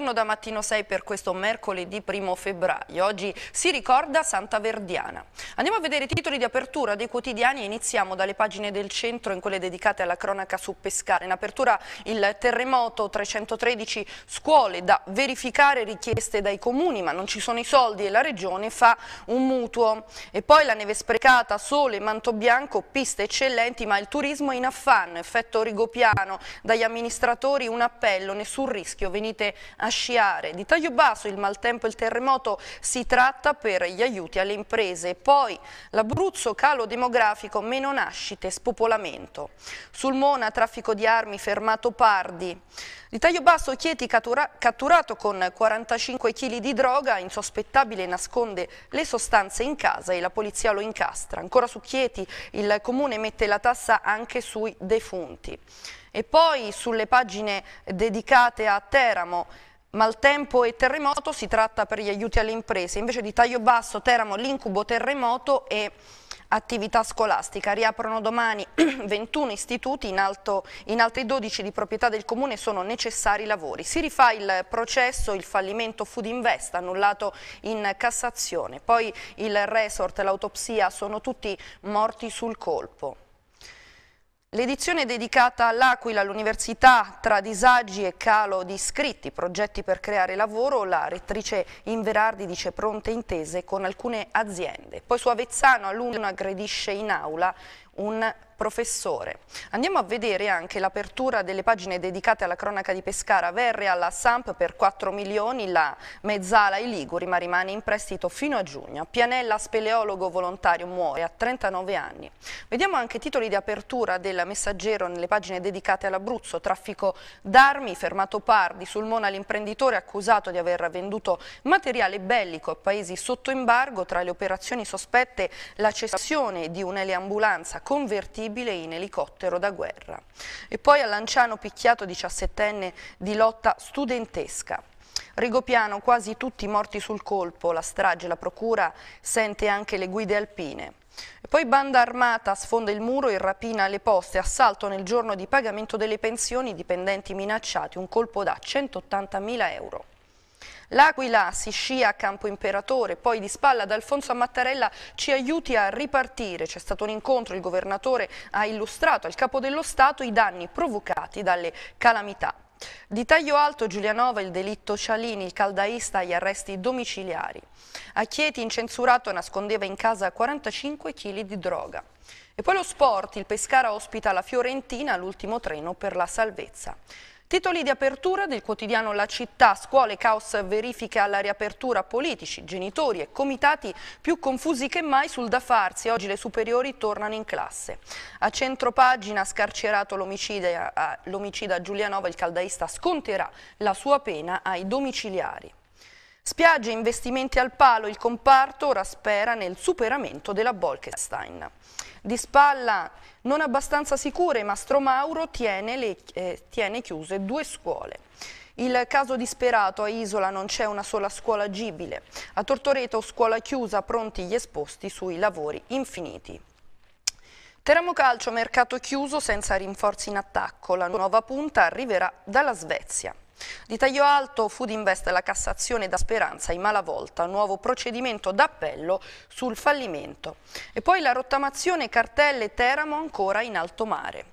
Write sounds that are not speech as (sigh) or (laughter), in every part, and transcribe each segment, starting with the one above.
Buongiorno da Mattino 6 per questo mercoledì 1 febbraio. Oggi si ricorda Santa Verdiana. Andiamo a vedere i titoli di apertura dei quotidiani e iniziamo dalle pagine del centro in quelle dedicate alla cronaca su Pescara. In apertura il terremoto, 313 scuole da verificare richieste dai comuni ma non ci sono i soldi e la regione fa un mutuo. E poi la neve sprecata, sole, manto bianco, piste eccellenti ma il turismo è in affanno, effetto rigopiano. Dagli amministratori un appello, nessun rischio, venite a sciare. Di taglio basso il maltempo e il terremoto si tratta per gli aiuti alle imprese. Poi l'Abruzzo, calo demografico, meno nascite, spopolamento. Sul Mona, traffico di armi, fermato Pardi. Di taglio basso Chieti cattura catturato con 45 kg di droga, insospettabile nasconde le sostanze in casa e la polizia lo incastra. Ancora su Chieti il comune mette la tassa anche sui defunti. E poi sulle pagine dedicate a Teramo Maltempo e terremoto si tratta per gli aiuti alle imprese, invece di taglio basso, Teramo, l'incubo terremoto e attività scolastica. Riaprono domani 21 (clears throat) istituti, in, alto, in, altri 12 di proprietà del Comune sono necessari lavori. Si rifà il processo, il fallimento Food Invest annullato in Cassazione, poi il resort, l'autopsia sono tutti morti sul colpo. L'edizione dedicata all'Aquila, all'università, tra disagi e calo di iscritti, progetti per creare lavoro, la rettrice Inverardi dice pronte intese con alcune aziende. Poi su Avezzano alunno aggredisce in aula un professore. Andiamo a vedere anche l'apertura delle pagine dedicate alla cronaca di Pescara, Verre alla Samp per 4 milioni, la mezzala ai Liguri ma rimane in prestito fino a giugno. Pianella, speleologo volontario, muore a 39 anni. Vediamo anche titoli di apertura del messaggero nelle pagine dedicate all'Abruzzo, traffico d'armi, fermato Pardi, sul Mona l'imprenditore accusato di aver venduto materiale bellico a paesi sotto embargo, tra le operazioni sospette la cessione di un'eleambulanza convertibile ineludibile in elicottero da guerra. E poi a Lanciano picchiato 17enne di lotta studentesca. Rigopiano quasi tutti morti sul colpo, la strage, la procura sente anche le guide alpine. E poi banda armata sfonda il muro e rapina le poste, assalto nel giorno di pagamento delle pensioni, dipendenti minacciati, un colpo da 180.000 euro. L'Aquila si scia a Campo Imperatore, poi di spalla ad Alfonso Mattarella ci aiuti a ripartire. C'è stato un incontro, il governatore ha illustrato al capo dello Stato i danni provocati dalle calamità. Di taglio alto Giulianova, il delitto Cialini, il caldaista agli arresti domiciliari. A Chieti incensurato nascondeva in casa 45 kg di droga. E poi lo sport, il Pescara ospita la Fiorentina, l'ultimo treno per la salvezza. Titoli di apertura del quotidiano La Città, scuole, caos, verifica alla riapertura, politici, genitori e comitati più confusi che mai sul da farsi, oggi le superiori tornano in classe. A centro pagina scarcerato l'omicida Giulianova, il caldaista sconterà la sua pena ai domiciliari. Spiagge, investimenti al palo, il comparto ora spera nel superamento della Bolkestein. Di spalla non abbastanza sicure, Mastro Mauro tiene, le, eh, tiene chiuse due scuole. Il caso disperato a Isola non c'è una sola scuola agibile. A Tortoreto scuola chiusa, pronti gli esposti sui lavori infiniti. Teramo Calcio, mercato chiuso senza rinforzi in attacco. La nuova punta arriverà dalla Svezia. Di taglio alto Food Invest la Cassazione da Speranza in Malavolta, nuovo procedimento d'appello sul fallimento. E poi la rottamazione cartelle Teramo ancora in alto mare.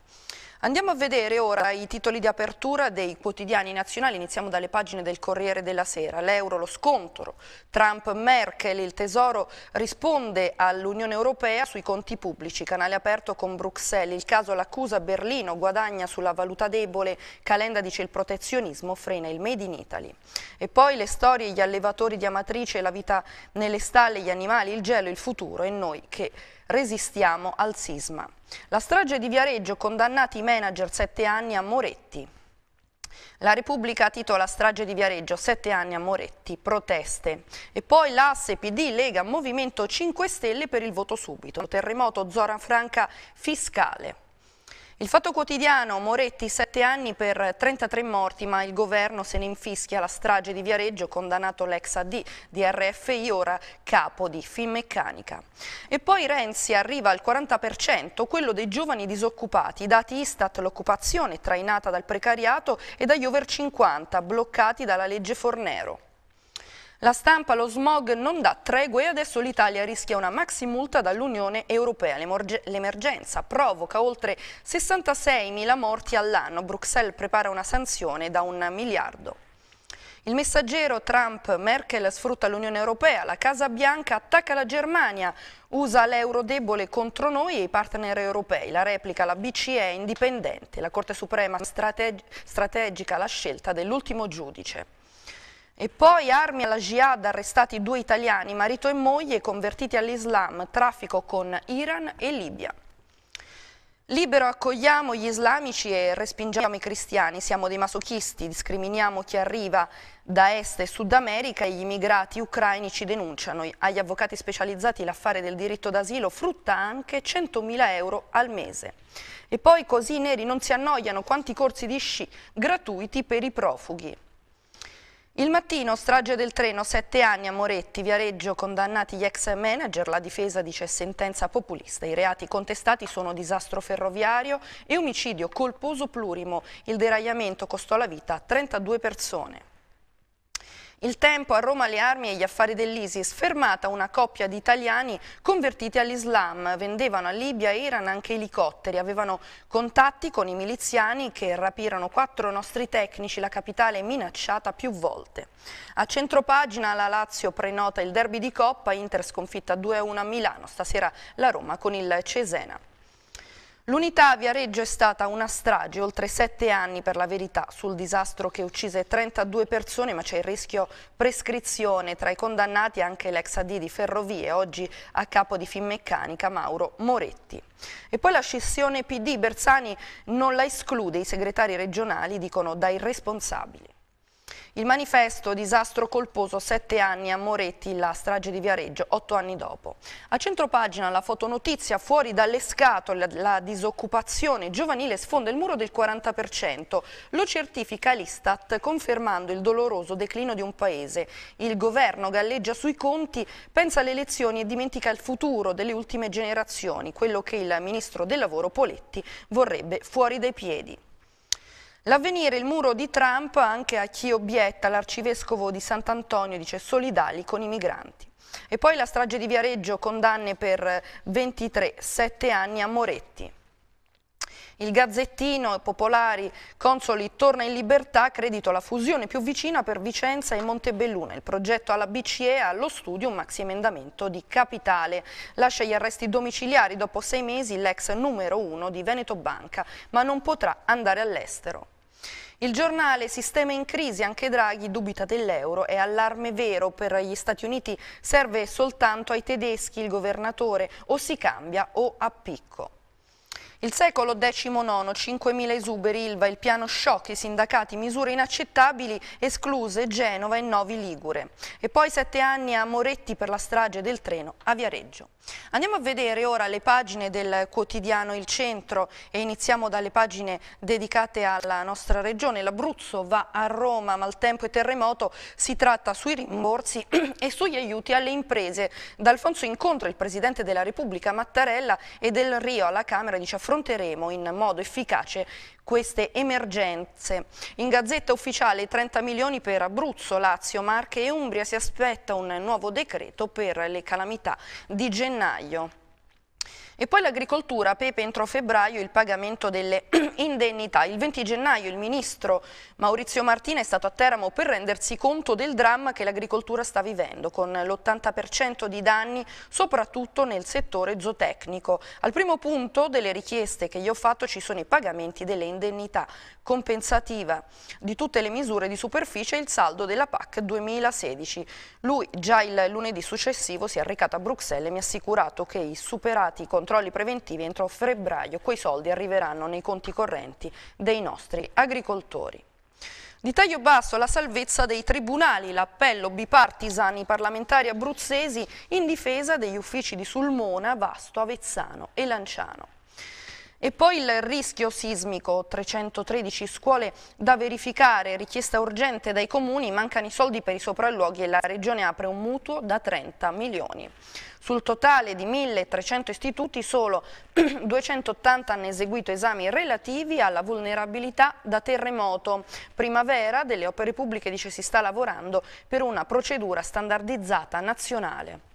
Andiamo a vedere ora i titoli di apertura dei quotidiani nazionali, iniziamo dalle pagine del Corriere della Sera, l'euro, lo scontro, Trump, Merkel, il Tesoro risponde all'Unione Europea sui conti pubblici, canale aperto con Bruxelles, il caso l'accusa Berlino, guadagna sulla valuta debole, Calenda dice il protezionismo frena il Made in Italy. E poi le storie, gli allevatori di Amatrice, la vita nelle stalle, gli animali, il gelo, il futuro e noi che Resistiamo al sisma. La strage di Viareggio, condannati i manager sette anni a Moretti. La Repubblica titola strage di Viareggio, sette anni a Moretti, proteste. E poi l'asse PD Lega Movimento 5 Stelle per il voto subito. Terremoto zona franca fiscale. Il fatto quotidiano, Moretti, 7 anni per 33 morti, ma il governo se ne infischia la strage di Viareggio, condannato l'ex AD di RFI, ora capo di Finmeccanica. E poi Renzi arriva al 40%, quello dei giovani disoccupati, dati Istat l'occupazione trainata dal precariato e dagli over 50, bloccati dalla legge Fornero. La stampa, lo smog non dà tregua e adesso l'Italia rischia una maxi multa dall'Unione Europea. L'emergenza provoca oltre 66.000 morti all'anno. Bruxelles prepara una sanzione da un miliardo. Il messaggero Trump, Merkel sfrutta l'Unione Europea, la Casa Bianca attacca la Germania, usa l'euro debole contro noi e i partner europei. La replica, la BCE è indipendente, la Corte Suprema strategica la scelta dell'ultimo giudice. E poi armi alla jihad arrestati due italiani, marito e moglie, convertiti all'Islam, traffico con Iran e Libia. Libero accogliamo gli islamici e respingiamo i cristiani, siamo dei masochisti, discriminiamo chi arriva da Est e Sud America e gli immigrati ucraini ci denunciano. Agli avvocati specializzati l'affare del diritto d'asilo frutta anche 100.000 euro al mese. E poi così i neri non si annoiano quanti corsi di sci gratuiti per i profughi. Il mattino, strage del treno, sette anni a Moretti, Viareggio, condannati gli ex manager, la difesa dice sentenza populista. I reati contestati sono disastro ferroviario e omicidio colposo plurimo. Il deragliamento costò la vita a 32 persone. Il tempo a Roma le armi e gli affari dell'ISIS, fermata una coppia di italiani convertiti all'Islam, vendevano a Libia e Iran anche elicotteri, avevano contatti con i miliziani che rapirono quattro nostri tecnici, la capitale minacciata più volte. A centropagina la Lazio prenota il derby di Coppa, Inter sconfitta 2-1 a Milano, stasera la Roma con il Cesena. L'unità a Viareggio è stata una strage, oltre sette anni per la verità, sul disastro che uccise 32 persone, ma c'è il rischio prescrizione. Tra i condannati anche l'ex AD di Ferrovie, oggi a capo di Finmeccanica, Mauro Moretti. E poi la scissione PD, Bersani non la esclude, i segretari regionali dicono dai responsabili. Il manifesto Disastro colposo, sette anni a Moretti, la strage di Viareggio, otto anni dopo. A centropagina la fotonotizia fuori dalle scatole, la disoccupazione giovanile sfonda il muro del 40%. Lo certifica l'Istat confermando il doloroso declino di un paese. Il governo galleggia sui conti, pensa alle elezioni e dimentica il futuro delle ultime generazioni, quello che il ministro del lavoro Poletti vorrebbe fuori dai piedi. L'avvenire il muro di Trump anche a chi obietta l'arcivescovo di Sant'Antonio dice solidali con i migranti. E poi la strage di Viareggio condanne per 23, 7 anni a Moretti. Il Gazzettino, Popolari, Consoli torna in libertà, credito alla fusione più vicina per Vicenza e Montebelluna. Il progetto alla BCE ha allo studio un maxi emendamento di capitale. Lascia gli arresti domiciliari dopo sei mesi l'ex numero uno di Veneto Banca, ma non potrà andare all'estero. Il giornale Sistema in crisi, anche Draghi dubita dell'euro, è allarme vero per gli Stati Uniti, serve soltanto ai tedeschi il governatore o si cambia o a picco. Il secolo XIX, 5.000 esuberi, Ilva, il piano shock, i sindacati, misure inaccettabili, escluse Genova e Novi Ligure. E poi sette anni a Moretti per la strage del treno a Viareggio. Andiamo a vedere ora le pagine del quotidiano Il Centro e iniziamo dalle pagine dedicate alla nostra regione. L'Abruzzo va a Roma, maltempo e terremoto, si tratta sui rimborsi (clears throat) e sugli aiuti alle imprese. D'Alfonso incontra il Presidente della Repubblica Mattarella e del Rio alla Camera dice affronteremo in modo efficace queste emergenze. In Gazzetta Ufficiale 30 milioni per Abruzzo, Lazio, Marche e Umbria si aspetta un nuovo decreto per le calamità di gennaio. E poi l'agricoltura, Pepe entro febbraio il pagamento delle (clears throat) indennità. Il 20 gennaio il ministro Maurizio Martina è stato a Teramo per rendersi conto del dramma che l'agricoltura sta vivendo, con l'80% di danni soprattutto nel settore zootecnico. Al primo punto delle richieste che gli ho fatto ci sono i pagamenti delle indennità compensativa di tutte le misure di superficie e il saldo della PAC 2016. Lui già il lunedì successivo si è recato a Bruxelles e mi ha assicurato che i superati contratti controlli preventivi entro febbraio. Quei soldi arriveranno nei conti correnti dei nostri agricoltori. Di taglio basso la salvezza dei tribunali, l'appello bipartisan i parlamentari abruzzesi in difesa degli uffici di Sulmona, Vasto, Avezzano e Lanciano. E poi il rischio sismico, 313 scuole da verificare, richiesta urgente dai comuni, mancano i soldi per i sopralluoghi e la regione apre un mutuo da 30 milioni. Sul totale di 1.300 istituti solo 280 (clears throat) hanno eseguito esami relativi alla vulnerabilità da terremoto. Primavera delle opere pubbliche dice si sta lavorando per una procedura standardizzata nazionale.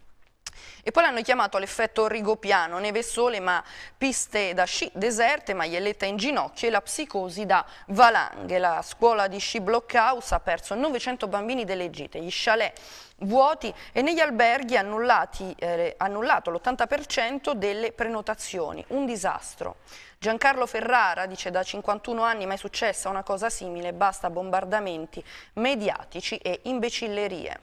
E poi l'hanno chiamato l'effetto rigopiano, neve sole ma piste da sci deserte, maglielletta in ginocchio e la psicosi da valanghe. La scuola di sci Blockhouse ha perso 900 bambini delle gite, gli chalet vuoti e negli alberghi annullati, eh, annullato l'80% delle prenotazioni. Un disastro. Giancarlo Ferrara dice da 51 anni mai successa una cosa simile, basta bombardamenti mediatici e imbecillerie.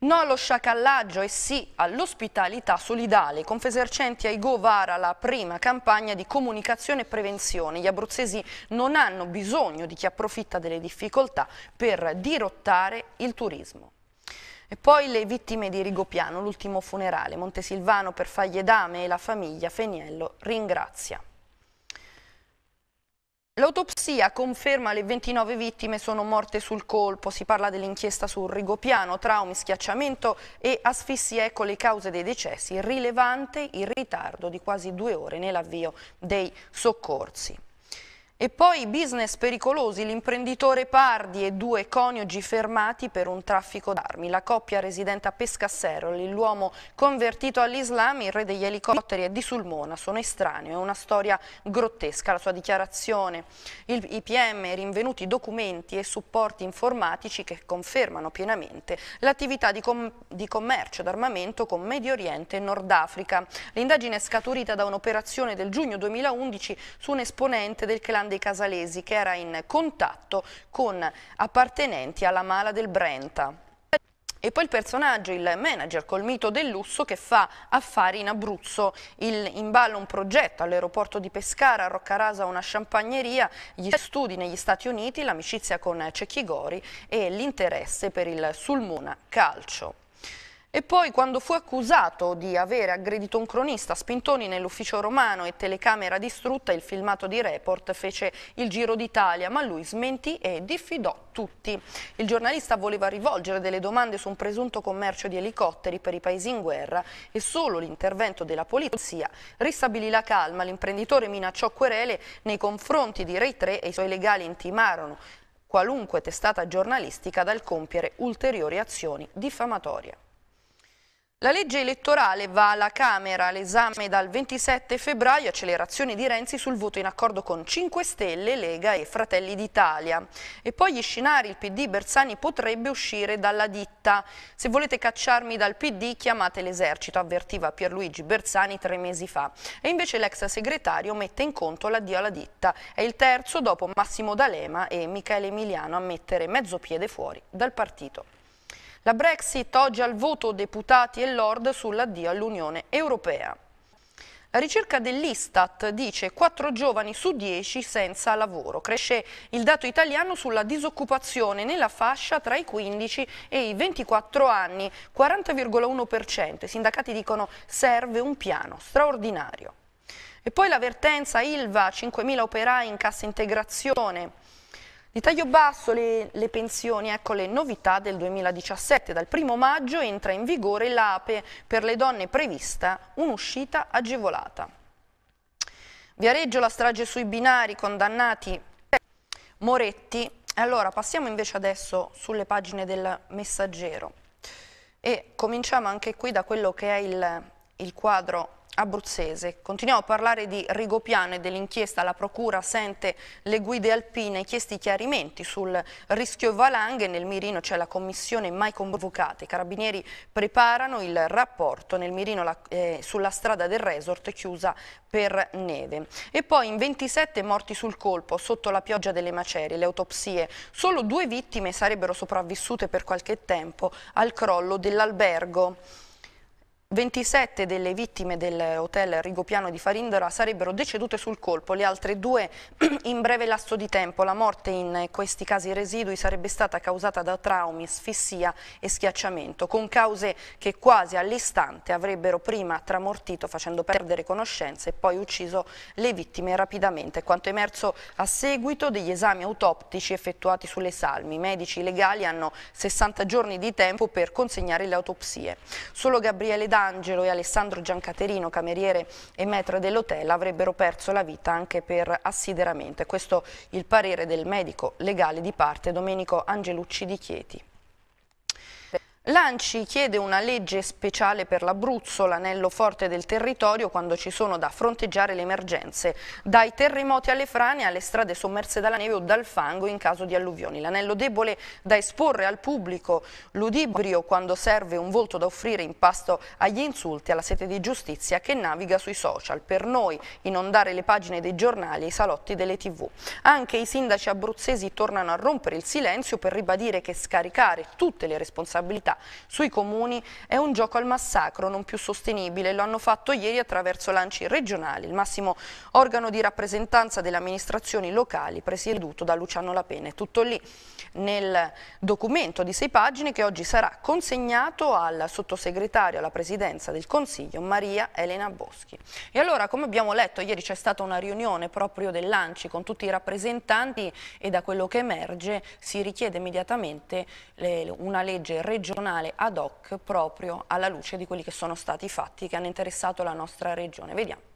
No allo sciacallaggio e sì all'ospitalità solidale. Confesercenti ai Go vara la prima campagna di comunicazione e prevenzione. Gli abruzzesi non hanno bisogno di chi approfitta delle difficoltà per dirottare il turismo. E poi le vittime di Rigopiano, l'ultimo funerale. Montesilvano per dame e la famiglia Feniello ringrazia. L'autopsia conferma le 29 vittime sono morte sul colpo, si parla dell'inchiesta sul rigopiano, traumi, schiacciamento e asfissia, ecco le cause dei decessi, rilevante il ritardo di quasi due ore nell'avvio dei soccorsi. E poi business pericolosi, l'imprenditore Pardi e due coniugi fermati per un traffico d'armi. La coppia residente a Pescasseroli, l'uomo convertito all'Islam, il re degli elicotteri e di Sulmona, sono estranei. È una storia grottesca la sua dichiarazione. Il, IPM PM rinvenuti documenti e supporti informatici che confermano pienamente l'attività di, com, di commercio d'armamento con Medio Oriente e Nord Africa. L'indagine è scaturita da un'operazione del giugno 2011 su un esponente del clan dei Casalesi che era in contatto con appartenenti alla mala del Brenta. E poi il personaggio, il manager col mito del lusso che fa affari in Abruzzo, il, in ballo un progetto all'aeroporto di Pescara, a Roccarasa una champagneria, gli studi negli Stati Uniti, l'amicizia con Cecchigori e l'interesse per il Sulmona Calcio. E poi quando fu accusato di avere aggredito un cronista, spintoni nell'ufficio romano e telecamera distrutta, il filmato di report fece il giro d'Italia, ma lui smentì e diffidò tutti. Il giornalista voleva rivolgere delle domande su un presunto commercio di elicotteri per i paesi in guerra e solo l'intervento della polizia ristabilì la calma. L'imprenditore minacciò querele nei confronti di Rai 3 e i suoi legali intimarono qualunque testata giornalistica dal compiere ulteriori azioni diffamatorie. La legge elettorale va alla Camera l'esame dal 27 febbraio, accelerazione di Renzi sul voto in accordo con 5 Stelle, Lega e Fratelli d'Italia. E poi gli scenari, il PD Bersani potrebbe uscire dalla ditta. Se volete cacciarmi dal PD chiamate l'esercito, avvertiva Pierluigi Bersani tre mesi fa. E invece l'ex segretario mette in conto l'addio alla ditta. È il terzo dopo Massimo D'Alema e Michele Emiliano a mettere mezzo piede fuori dal partito. La Brexit oggi al voto deputati e Lord sull'addio all'Unione Europea. La ricerca dell'Istat dice 4 giovani su 10 senza lavoro. Cresce il dato italiano sulla disoccupazione nella fascia tra i 15 e i 24 anni, 40,1%. I sindacati dicono serve un piano straordinario. E poi l'avvertenza ILVA, 5.000 operai in cassa integrazione. Di taglio basso le, le, pensioni, ecco le novità del 2017. Dal primo maggio entra in vigore l'APE, per le donne prevista un'uscita agevolata. Viareggio la strage sui binari, condannati Moretti. Allora, passiamo invece adesso sulle pagine del messaggero e cominciamo anche qui da quello che è il, il quadro abruzzese. Continuiamo a parlare di Rigopiano e dell'inchiesta. La Procura sente le guide alpine chiesti chiarimenti sul rischio valanghe. Nel mirino c'è la commissione mai convocata. I carabinieri preparano il rapporto nel mirino la, eh, sulla strada del resort chiusa per neve. E poi in 27 morti sul colpo sotto la pioggia delle macerie, le autopsie. Solo due vittime sarebbero sopravvissute per qualche tempo al crollo dell'albergo. 27 delle vittime dell'hotel Rigopiano di Farindora sarebbero decedute sul colpo, le altre due (clears throat) in breve lasso di tempo. La morte in questi casi residui sarebbe stata causata da traumi, sfissia e schiacciamento, con cause che quasi all'istante avrebbero prima tramortito facendo perdere conoscenza e poi ucciso le vittime rapidamente, quanto emerso a seguito degli esami autoptici effettuati sulle salmi. I medici legali hanno 60 giorni di tempo per consegnare le autopsie. Solo Gabriele D'Alma D'Angelo e Alessandro Giancaterino, cameriere e maître dell'hotel, avrebbero perso la vita anche per assideramento. E questo il parere del medico legale di parte Domenico Angelucci di Chieti. L'Anci chiede una legge speciale per l'Abruzzo, l'anello forte del territorio, quando ci sono da fronteggiare le emergenze, dai terremoti alle frane alle strade sommerse dalla neve o dal fango in caso di alluvioni. L'anello debole da esporre al pubblico, ludibrio quando serve un volto da offrire in pasto agli insulti alla sete di giustizia che naviga sui social. Per noi inondare le pagine dei giornali e i salotti delle tv. Anche i sindaci abruzzesi tornano a rompere il silenzio per ribadire che scaricare tutte le responsabilità sui comuni è un gioco al massacro non più sostenibile. Lo hanno fatto ieri attraverso lanci regionali, il massimo organo di rappresentanza delle amministrazioni locali presieduto da Luciano Lapena. È Tutto lì nel documento di sei pagine che oggi sarà consegnato al sottosegretario alla presidenza del Consiglio Maria Elena Boschi. E allora come abbiamo letto ieri c'è stata una riunione proprio dell'ANCI con tutti i rappresentanti e da quello che emerge si richiede immediatamente le, una legge regionale ad hoc proprio alla luce di quelli che sono stati i fatti che hanno interessato la nostra regione. Vediamo.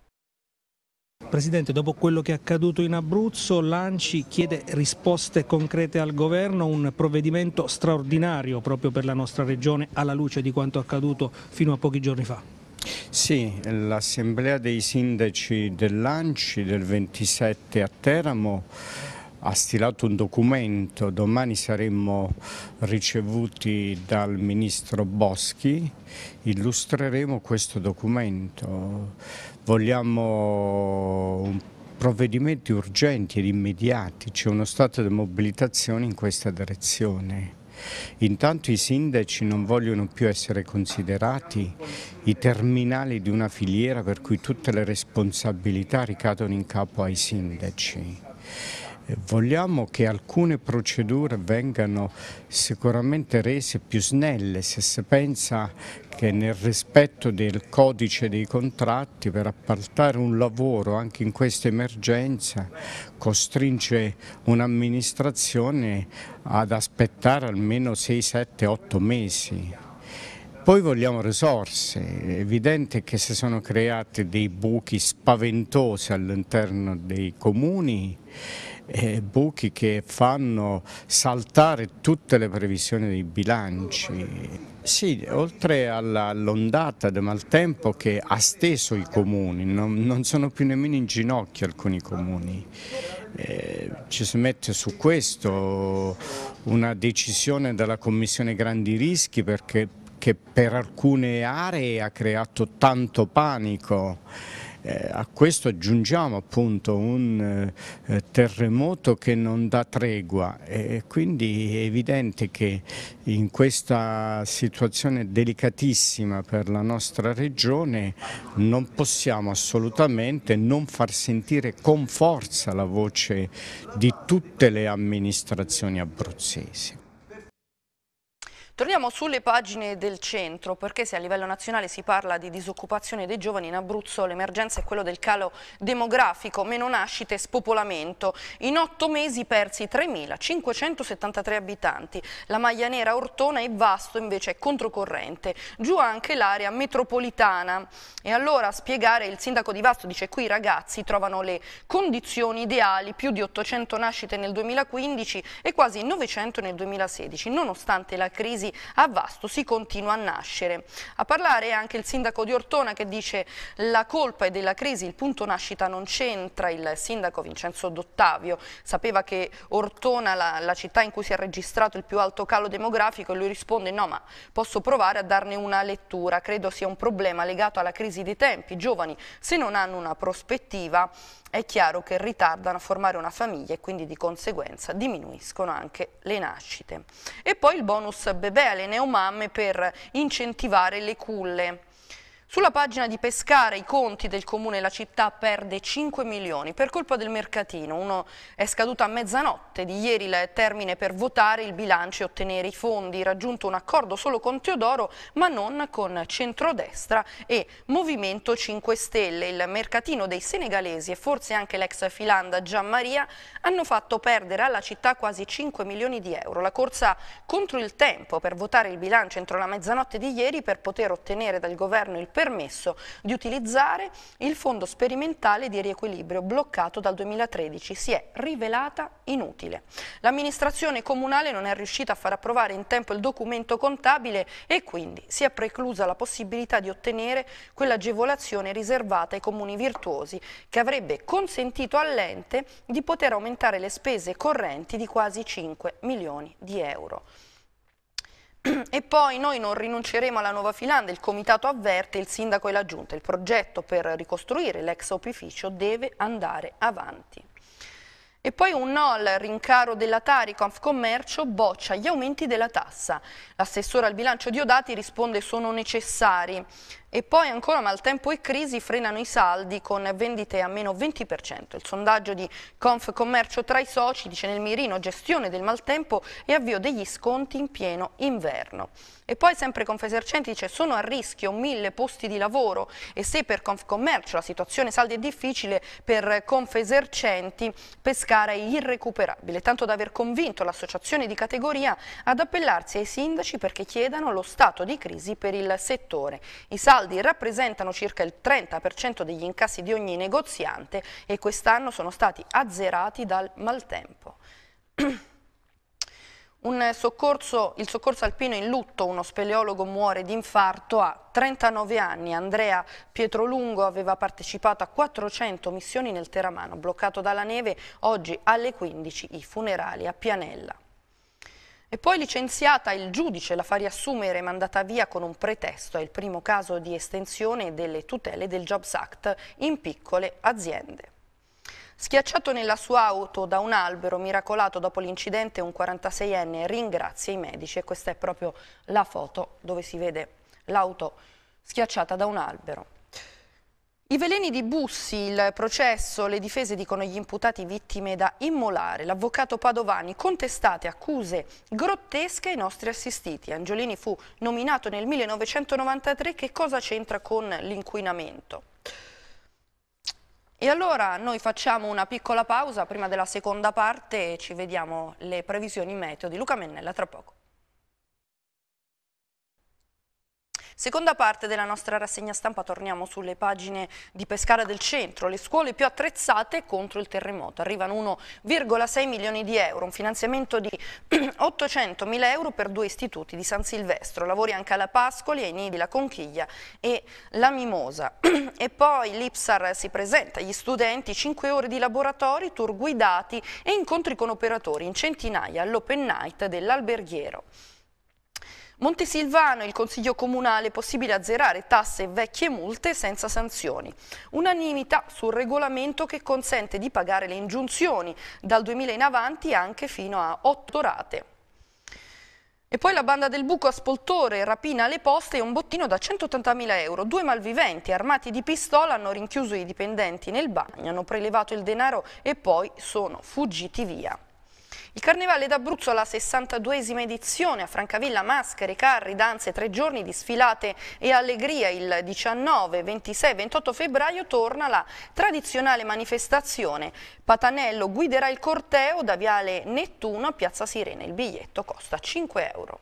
Presidente, dopo quello che è accaduto in Abruzzo, l'Anci chiede risposte concrete al governo, un provvedimento straordinario proprio per la nostra regione alla luce di quanto accaduto fino a pochi giorni fa. Sì, l'assemblea dei sindaci dell'Anci del 27 a Teramo ha stilato un documento, domani saremmo ricevuti dal ministro Boschi, illustreremo questo documento vogliamo provvedimenti urgenti ed immediati, c'è uno stato di mobilitazione in questa direzione. Intanto i sindaci non vogliono più essere considerati i terminali di una filiera per cui tutte le responsabilità ricadono in capo ai sindaci. Eh, vogliamo che alcune procedure vengano sicuramente rese più snelle, se si pensa che nel rispetto del codice dei contratti per appaltare un lavoro anche in questa emergenza costringe un'amministrazione ad aspettare almeno 6, 7, 8 mesi. Poi vogliamo risorse, è evidente che si sono creati dei buchi spaventosi all'interno dei comuni eh, buchi che fanno saltare tutte le previsioni dei bilanci. Sì, oltre all'ondata del maltempo che ha steso i comuni, non, non sono più nemmeno in ginocchio alcuni comuni. Eh, ci si mette su questo una decisione della Commissione Grandi Rischi perché per alcune aree ha creato tanto panico. Eh, a questo aggiungiamo appunto un eh, terremoto che non dà tregua e quindi è evidente che in questa situazione delicatissima per la nostra regione non possiamo assolutamente non far sentire con forza la voce di tutte le amministrazioni abruzzesi. Torniamo sulle pagine del centro perché se a livello nazionale si parla di disoccupazione dei giovani in Abruzzo l'emergenza è quella del calo demografico, meno nascite e spopolamento. In otto mesi persi 3.573 abitanti. La maglia nera Ortona e Vasto invece è controcorrente. Giù anche l'area metropolitana. E allora a spiegare il sindaco di Vasto dice qui i ragazzi trovano le condizioni ideali, più di 800 nascite nel 2015 e quasi 900 nel 2016, nonostante la crisi crisi a Vasto si continua a nascere. A parlare è anche il sindaco di Ortona che dice la colpa è della crisi, il punto nascita non c'entra. Il sindaco Vincenzo Dottavio sapeva che Ortona, la, la città in cui si è registrato il più alto calo demografico, e lui risponde no ma posso provare a darne una lettura. Credo sia un problema legato alla crisi dei tempi. I giovani se non hanno una prospettiva è chiaro che ritardano a formare una famiglia e quindi di conseguenza diminuiscono anche le nascite. E poi il bonus bebè alveare le neomamme per incentivare le culle. Sulla pagina di Pescara i conti del comune la città perde 5 milioni per colpa del mercatino. Uno è scaduto a mezzanotte di ieri il termine per votare il bilancio e ottenere i fondi. Raggiunto un accordo solo con Teodoro ma non con Centrodestra e Movimento 5 Stelle. Il mercatino dei senegalesi e forse anche l'ex Filanda Gianmaria hanno fatto perdere alla città quasi 5 milioni di euro. La corsa contro il tempo per votare il bilancio entro la mezzanotte di ieri per poter ottenere dal governo il permesso permesso di utilizzare il fondo sperimentale di riequilibrio bloccato dal 2013, si è rivelata inutile. L'amministrazione comunale non è riuscita a far approvare in tempo il documento contabile e quindi si è preclusa la possibilità di ottenere quell'agevolazione riservata ai comuni virtuosi che avrebbe consentito all'ente di poter aumentare le spese correnti di quasi 5 milioni di euro. E poi noi non rinunceremo alla Nuova Filanda, il comitato avverte il sindaco e la giunta. Il progetto per ricostruire l'ex opificio deve andare avanti. E poi un no al rincaro della Tari, Confcommercio boccia gli aumenti della tassa. L'assessore al bilancio Diodati risponde sono necessari. E poi ancora maltempo e crisi frenano i saldi con vendite a meno 20%. Il sondaggio di Confcommercio tra i soci dice nel mirino gestione del maltempo e avvio degli sconti in pieno inverno. E poi sempre Confesercenti dice sono a rischio mille posti di lavoro e se per Confcommercio la situazione saldi è difficile, per Confesercenti pescare è irrecuperabile, tanto da aver convinto l'associazione di categoria ad appellarsi ai sindaci perché chiedano lo stato di crisi per il settore. I saldi saldi rappresentano circa il 30% degli incassi di ogni negoziante e quest'anno sono stati azzerati dal maltempo. (clears throat) Soccorso, il soccorso alpino in lutto, uno speleologo muore di infarto a 39 anni. Andrea Pietrolungo aveva partecipato a 400 missioni nel Teramano, bloccato dalla neve, oggi alle 15 i funerali a Pianella. E poi licenziata il giudice la fa riassumere e mandata via con un pretesto, è il primo caso di estensione delle tutele del Jobs Act in piccole aziende. Schiacciato nella sua auto da un albero, miracolato dopo l'incidente, un 46enne ringrazia i medici e questa è proprio la foto dove si vede l'auto schiacciata da un albero. I veleni di Bussi, il processo, le difese dicono gli imputati vittime da immolare. L'avvocato Padovani contestate accuse grottesche ai nostri assistiti. Angiolini fu nominato nel 1993, che cosa c'entra con l'inquinamento? E allora noi facciamo una piccola pausa prima della seconda parte e ci vediamo le previsioni meteo di Luca Mennella tra poco. Seconda parte della nostra rassegna stampa, torniamo sulle pagine di Pescara del Centro, le scuole più attrezzate contro il terremoto. Arrivano 1,6 milioni di euro, un finanziamento di 800 (clears throat) mila euro per due istituti di San Silvestro, lavori anche alla Pascoli, ai Nidi, la Conchiglia e la Mimosa. (clears throat) e poi l'Ipsar si presenta agli studenti, 5 ore di laboratori, tour guidati e incontri con operatori in centinaia all'open night dell'alberghiero. Montesilvano, il Consiglio Comunale, possibile azzerare tasse e vecchie multe senza sanzioni. Unanimità sul regolamento che consente di pagare le ingiunzioni dal 2000 in avanti anche fino a 8 rate. E poi la banda del buco a Spoltore, rapina alle poste e un bottino da 180.000 euro. Due malviventi armati di pistola hanno rinchiuso i dipendenti nel bagno, hanno prelevato il denaro e poi sono fuggiti via. Il Carnevale d'Abruzzo la 62esima edizione, a Francavilla maschere, carri, danze, tre giorni di sfilate e allegria il 19, 26 e 28 febbraio torna la tradizionale manifestazione. Patanello guiderà il corteo da Viale Nettuno a Piazza Sirena. Il biglietto costa 5 euro.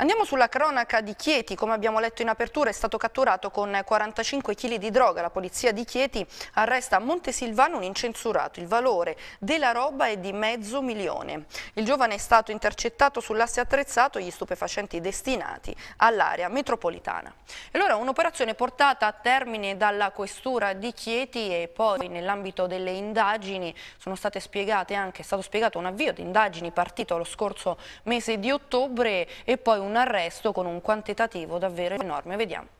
Andiamo sulla cronaca di Chieti, come abbiamo letto in apertura è stato catturato con 45 kg di droga, la polizia di Chieti arresta a Montesilvano un incensurato, il valore della roba è di mezzo milione. Il giovane è stato intercettato sull'asse attrezzato gli stupefacenti destinati all'area metropolitana. allora un'operazione portata a termine dalla questura di Chieti e poi nell'ambito delle indagini sono state spiegate anche, è stato spiegato un avvio di indagini partito lo scorso mese di ottobre e poi un un arresto con un quantitativo davvero enorme. Vediamo.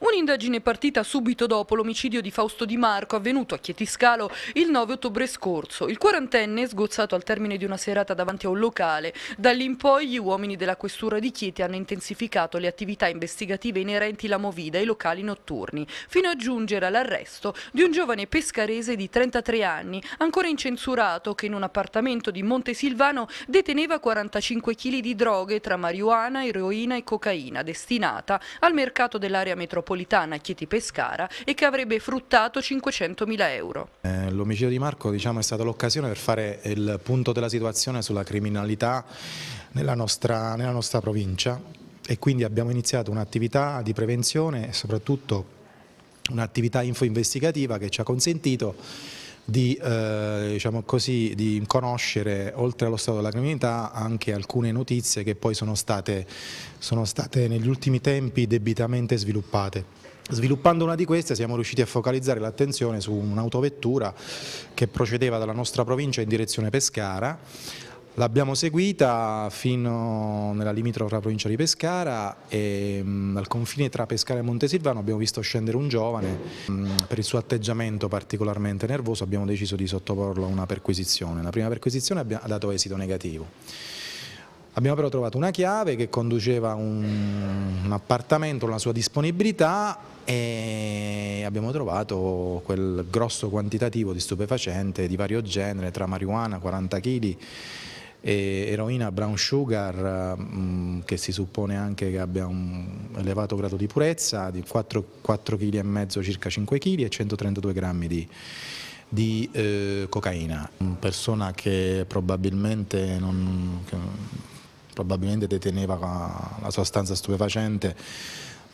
Un'indagine partita subito dopo l'omicidio di Fausto Di Marco avvenuto a Chietiscalo il 9 ottobre scorso. Il quarantenne, sgozzato al termine di una serata davanti a un locale, da lì in poi gli uomini della questura di Chieti hanno intensificato le attività investigative inerenti alla movida e ai locali notturni, fino a giungere all'arresto di un giovane pescarese di 33 anni, ancora incensurato, che in un appartamento di Montesilvano deteneva 45 kg di droghe tra marijuana, eroina e cocaina, destinata al mercato dell'area metropolitana metropolitana Chieti Pescara e che avrebbe fruttato 500 mila euro. Eh, L'omicidio di Marco diciamo, è stata l'occasione per fare il punto della situazione sulla criminalità nella nostra, nella nostra provincia e quindi abbiamo iniziato un'attività di prevenzione e soprattutto un'attività info investigativa che ci ha consentito di, eh, diciamo così, di conoscere oltre allo stato della criminalità anche alcune notizie che poi sono state, sono state negli ultimi tempi debitamente sviluppate. Sviluppando una di queste siamo riusciti a focalizzare l'attenzione su un'autovettura che procedeva dalla nostra provincia in direzione Pescara L'abbiamo seguita fino nella limitrofa provincia di Pescara e mh, mm, al confine tra Pescara e Montesilvano abbiamo visto scendere un giovane, mh, mm, per il suo atteggiamento particolarmente nervoso abbiamo deciso di sottoporlo a una perquisizione, la prima perquisizione abbia, ha dato esito negativo. Abbiamo però trovato una chiave che conduceva un, un appartamento, una sua disponibilità e abbiamo trovato quel grosso quantitativo di stupefacente di vario genere tra marijuana, 40 kg eroina brown sugar mh, mm, che si suppone anche che abbia un elevato grado di purezza di 4, 4 kg e mezzo circa 5 kg e 132 grammi di di eh, cocaina, una persona che probabilmente, non, che probabilmente deteneva la sostanza stupefacente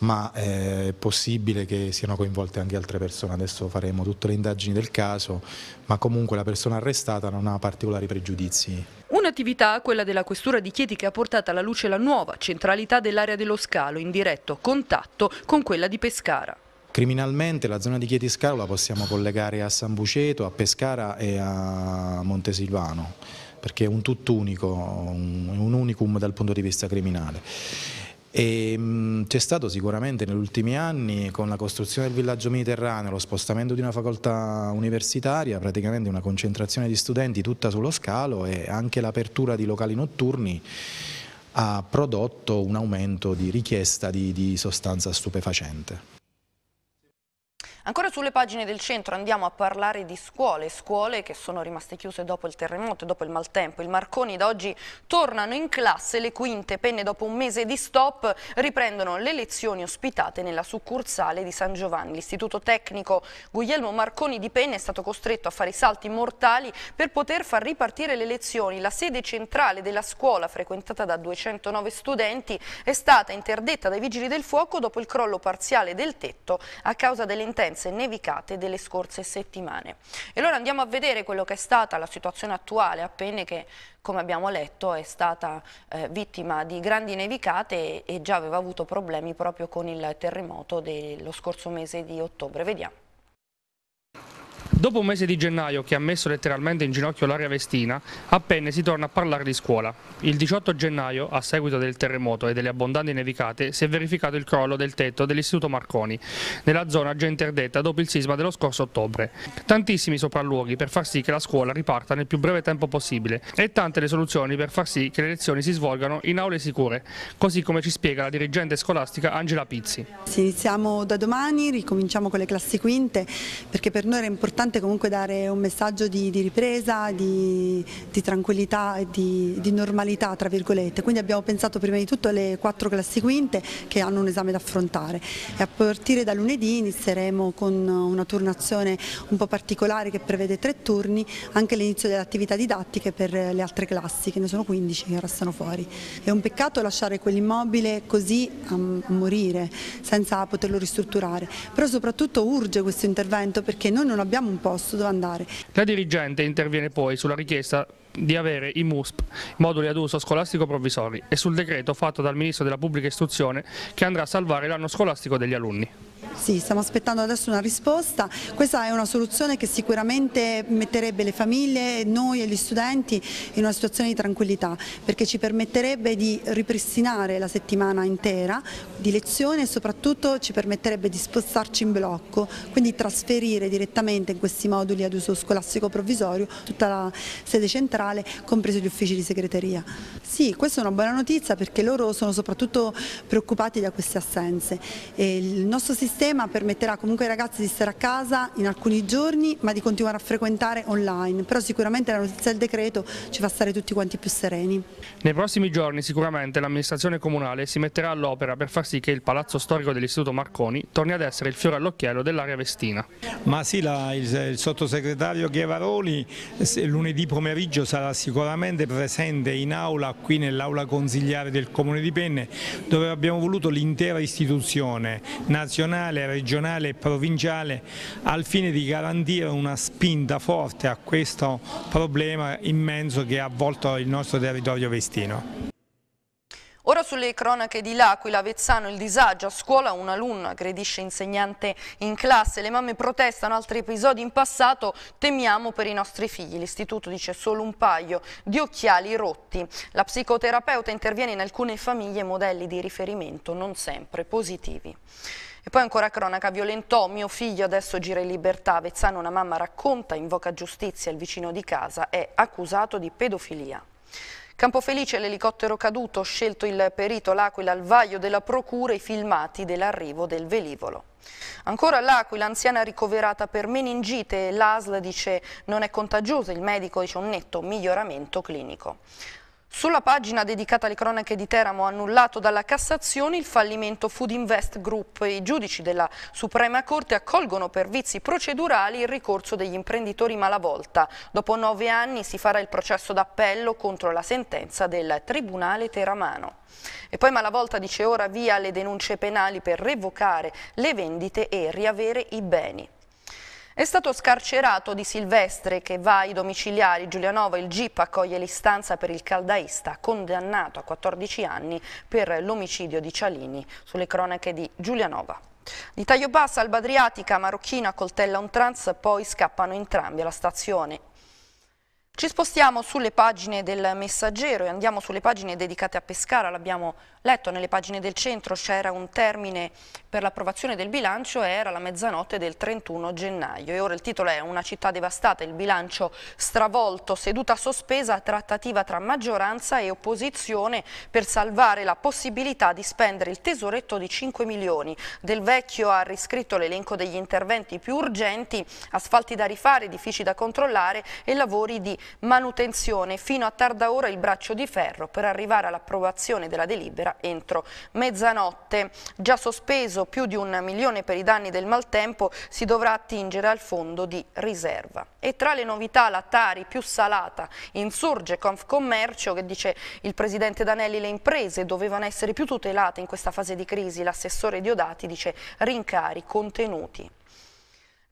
ma eh, è possibile che siano coinvolte anche altre persone, adesso faremo tutte le indagini del caso, ma comunque la persona arrestata non ha particolari pregiudizi. Un'attività, quella della Questura di Chieti, che ha portato alla luce la nuova centralità dell'area dello scalo, in diretto contatto con quella di Pescara. Criminalmente la zona di Chieti Scalo la possiamo collegare a San Buceto, a Pescara e a Montesilvano perché è un tutt'unico, un, un unicum dal punto di vista criminale. Mm, c'è stato sicuramente negli ultimi anni con la costruzione del villaggio mediterraneo, lo spostamento di una facoltà universitaria, praticamente una concentrazione di studenti tutta sullo scalo e anche l'apertura di locali notturni ha prodotto un aumento di richiesta di, di sostanza stupefacente. Ancora sulle pagine del centro andiamo a parlare di scuole, scuole che sono rimaste chiuse dopo il terremoto e dopo il maltempo. Il Marconi da oggi tornano in classe, le quinte penne dopo un mese di stop riprendono le lezioni ospitate nella succursale di San Giovanni. L'istituto tecnico Guglielmo Marconi di Penne è stato costretto a fare i salti mortali per poter far ripartire le lezioni. La sede centrale della scuola, frequentata da 209 studenti, è stata interdetta dai vigili del fuoco dopo il crollo parziale del tetto a causa dell'intento partenze nevicate delle scorse settimane. E allora andiamo a vedere quello che è stata la situazione attuale, appena che come abbiamo letto è stata eh, vittima di grandi nevicate e già aveva avuto problemi proprio con il terremoto dello scorso mese di ottobre. Vediamo. Dopo un mese di gennaio che ha messo letteralmente in ginocchio l'area vestina, appena si torna a parlare di scuola. Il 18 gennaio, a seguito del terremoto e delle abbondanti nevicate, si è verificato il crollo del tetto dell'Istituto Marconi, nella zona già interdetta dopo il sisma dello scorso ottobre. Tantissimi sopralluoghi per far sì che la scuola riparta nel più breve tempo possibile e tante le soluzioni per far sì che le lezioni si svolgano in aule sicure, così come ci spiega la dirigente scolastica Angela Pizzi. Se iniziamo da domani, ricominciamo con le classi quinte, perché per noi era importante importante comunque dare un messaggio di, di ripresa, di, di tranquillità e di, di, normalità tra virgolette, quindi abbiamo pensato prima di tutto alle quattro classi quinte che hanno un esame da affrontare e a partire da lunedì inizieremo con una turnazione un po' particolare che prevede tre turni, anche l'inizio delle attività didattiche per le altre classi che ne sono 15 che restano fuori. È un peccato lasciare quell'immobile così a morire senza poterlo ristrutturare, però soprattutto urge questo intervento perché noi non abbiamo un un posto dove andare. La dirigente interviene poi sulla richiesta di avere i MUSP, moduli ad uso scolastico provvisori, e sul decreto fatto dal Ministro della Pubblica Istruzione che andrà a salvare l'anno scolastico degli alunni. Sì, stiamo aspettando adesso una risposta. Questa è una soluzione che sicuramente metterebbe le famiglie, noi e gli studenti in una situazione di tranquillità perché ci permetterebbe di ripristinare la settimana intera di lezione e soprattutto ci permetterebbe di spostarci in blocco, quindi trasferire direttamente in questi moduli ad uso scolastico provvisorio tutta la sede centrale centrale, compreso gli uffici di segreteria. Sì, questa è una buona notizia perché loro sono soprattutto preoccupati da queste assenze. E il nostro sistema permetterà comunque ai ragazzi di stare a casa in alcuni giorni ma di continuare a frequentare online, però sicuramente la notizia del decreto ci fa stare tutti quanti più sereni. Nei prossimi giorni sicuramente l'amministrazione comunale si metterà all'opera per far sì che il palazzo storico dell'istituto Marconi torni ad essere il fiore all'occhiello dell'area vestina. Ma sì, la, il, il sottosegretario Ghevaroni lunedì pomeriggio sarà sarà sicuramente presente in aula qui nell'aula consigliare del Comune di Penne dove abbiamo voluto l'intera istituzione nazionale, regionale e provinciale al fine di garantire una spinta forte a questo problema immenso che ha avvolto il nostro territorio vestino. Ora sulle cronache di L'Aquila, Vezzano, il disagio, a scuola un alunno aggredisce insegnante in classe, le mamme protestano, altri episodi in passato temiamo per i nostri figli, l'istituto dice solo un paio di occhiali rotti. La psicoterapeuta interviene in alcune famiglie modelli di riferimento non sempre positivi. E poi ancora cronaca, violentò mio figlio, adesso gira in libertà. Vezzano, una mamma racconta, invoca giustizia, il vicino di casa è accusato di pedofilia. Campo Felice, l'elicottero caduto, scelto il perito L'Aquila al vaglio della procura i filmati dell'arrivo del velivolo. Ancora l'Aquila, anziana ricoverata per meningite, l'ASL dice non è contagiosa, il medico dice un netto miglioramento clinico. Sulla pagina dedicata alle cronache di Teramo annullato dalla Cassazione il fallimento Food Invest Group. I giudici della Suprema Corte accolgono per vizi procedurali il ricorso degli imprenditori Malavolta. Dopo nove anni si farà il processo d'appello contro la sentenza del Tribunale Teramano. E poi Malavolta dice ora via le denunce penali per revocare le vendite e riavere i beni. È stato scarcerato Di Silvestre che va ai domiciliari. Giulianova il GIP accoglie l'istanza per il caldaista condannato a 14 anni per l'omicidio di Cialini sulle cronache di Giulianova. Di taglio basso, Alba Adriatica, Marocchina, coltella un trans, poi scappano entrambi alla stazione. Ci spostiamo sulle pagine del messaggero e andiamo sulle pagine dedicate a Pescara, l'abbiamo letto nelle pagine del centro c'era un termine per l'approvazione del bilancio e era la mezzanotte del 31 gennaio e ora il titolo è Una città devastata, il bilancio stravolto, seduta sospesa, trattativa tra maggioranza e opposizione per salvare la possibilità di spendere il tesoretto di 5 milioni. Del Vecchio ha riscritto l'elenco degli interventi più urgenti, asfalti da rifare, edifici da controllare e lavori di manutenzione. Fino a tarda ora il braccio di ferro per arrivare all'approvazione della delibera entro mezzanotte. Già sospeso più di un milione per i danni del maltempo si dovrà attingere al fondo di riserva. E tra le novità la Tari più salata insurge Confcommercio che dice il presidente Danelli le imprese dovevano essere più tutelate in questa fase di crisi. L'assessore Diodati dice rincari contenuti.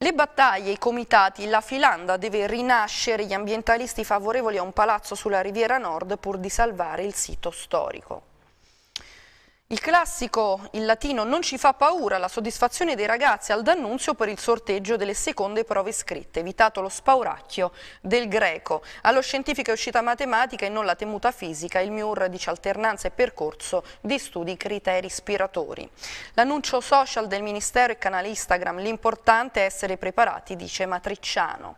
Le battaglie, i comitati, la Filanda deve rinascere, gli ambientalisti favorevoli a un palazzo sulla Riviera Nord pur di salvare il sito storico. Il classico in latino non ci fa paura, la soddisfazione dei ragazzi al D'Annunzio per il sorteggio delle seconde prove scritte, evitato lo spauracchio del greco. Allo scientifico è uscita matematica e non la temuta fisica, il MIUR dice alternanza e percorso di studi criteri ispiratori. L'annuncio social del Ministero e canale Instagram, l'importante è essere preparati, dice Matriciano.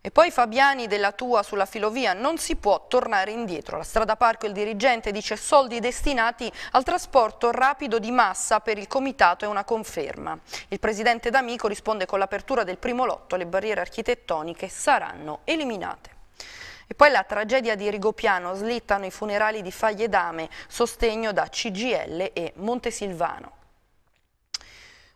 E poi Fabiani della Tua sulla filovia non si può tornare indietro. La strada parco il dirigente dice soldi destinati al trasporto rapido di massa per il comitato è una conferma. Il presidente D'Amico risponde con l'apertura del primo lotto le barriere architettoniche saranno eliminate. E poi la tragedia di Rigopiano, slittano i funerali di Faglie Dame, sostegno da CGL e Montesilvano.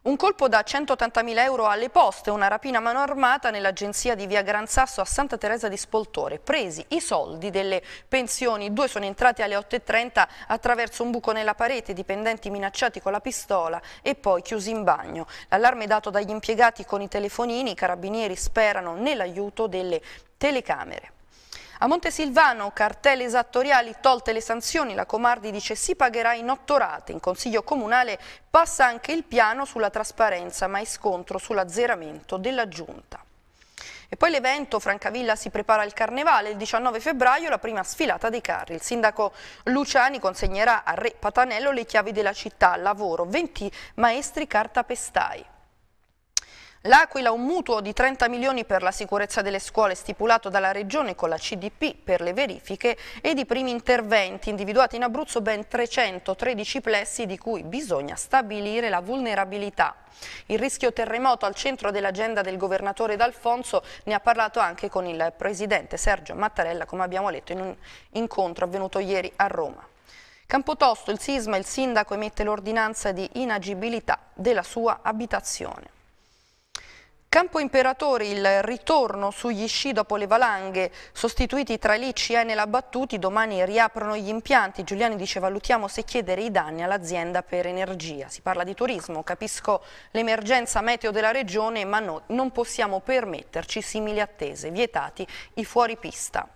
Un colpo da 180.000 euro alle poste, una rapina mano armata nell'agenzia di via Gran Sasso a Santa Teresa di Spoltore. Presi i soldi delle pensioni, due sono entrati alle 8.30 attraverso un buco nella parete, dipendenti minacciati con la pistola e poi chiusi in bagno. L'allarme dato dagli impiegati con i telefonini, i carabinieri sperano nell'aiuto delle telecamere. A Montesilvano, cartelle esattoriali, tolte le sanzioni, la Comardi dice si pagherà in otto rate. In Consiglio Comunale passa anche il piano sulla trasparenza, ma è scontro sull'azzeramento della Giunta. E poi l'evento, Francavilla si prepara al carnevale, il 19 febbraio la prima sfilata dei carri. Il sindaco Luciani consegnerà a Re Patanello le chiavi della città, lavoro, 20 maestri cartapestai. L'Aquila un mutuo di 30 milioni per la sicurezza delle scuole stipulato dalla Regione con la CDP per le verifiche ed i primi interventi individuati in Abruzzo ben 313 plessi di cui bisogna stabilire la vulnerabilità. Il rischio terremoto al centro dell'agenda del governatore D'Alfonso ne ha parlato anche con il presidente Sergio Mattarella come abbiamo letto in un incontro avvenuto ieri a Roma. Campotosto, il sisma, il sindaco emette l'ordinanza di inagibilità della sua abitazione. Campo Imperatore, il ritorno sugli sci dopo le valanghe, sostituiti tra l'ICI e la Battuti, domani riaprono gli impianti. Giuliani dice valutiamo se chiedere i danni all'azienda per energia. Si parla di turismo, capisco l'emergenza meteo della regione, ma no, non possiamo permetterci simili attese, vietati i fuoripista.